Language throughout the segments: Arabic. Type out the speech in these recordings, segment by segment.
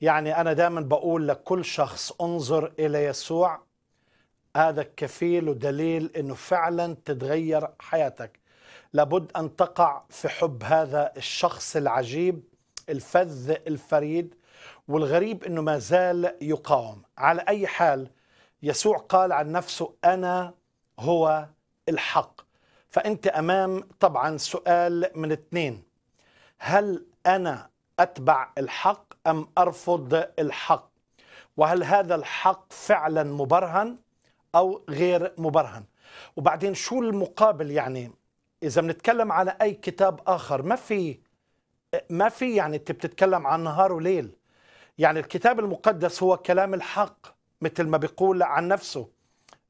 يعني أنا دائما بقول لكل شخص انظر إلى يسوع هذا كفيل ودليل أنه فعلا تتغير حياتك لابد أن تقع في حب هذا الشخص العجيب الفذ الفريد والغريب أنه ما زال يقاوم على أي حال يسوع قال عن نفسه أنا هو الحق فأنت أمام طبعا سؤال من اثنين هل أنا أتبع الحق أم أرفض الحق وهل هذا الحق فعلا مبرهن أو غير مبرهن وبعدين شو المقابل يعني إذا بنتكلم على أي كتاب آخر ما في ما في يعني أنت بتتكلم عن نهار وليل يعني الكتاب المقدس هو كلام الحق مثل ما بيقول عن نفسه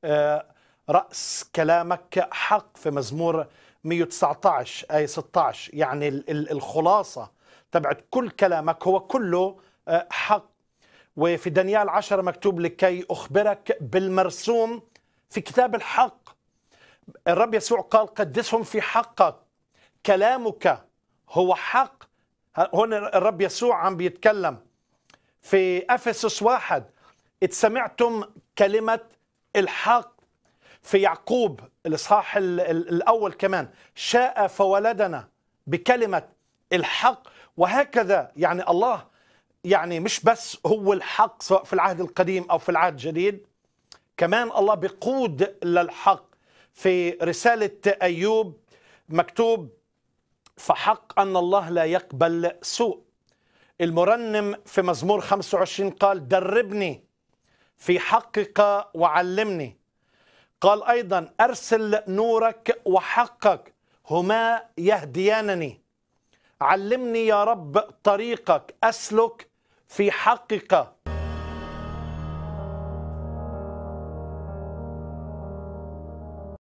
آه، رأس كلامك حق في مزمور 119 آية 16 يعني الخلاصة تبعت كل كلامك هو كله آه، حق وفي دانيال عشر مكتوب لكي أخبرك بالمرسوم في كتاب الحق الرب يسوع قال قدسهم في حقك كلامك هو حق هون الرب يسوع عم بيتكلم في أفسس واحد سمعتم كلمة الحق في يعقوب الإصحاح الأول كمان شاء فولدنا بكلمة الحق وهكذا يعني الله يعني مش بس هو الحق سواء في العهد القديم أو في العهد الجديد كمان الله بيقود للحق في رسالة أيوب مكتوب فحق أن الله لا يقبل سوء المرنم في مزمور 25 قال دربني في حقك وعلمني قال أيضا أرسل نورك وحقك هما يهديانني علمني يا رب طريقك أسلك في حقك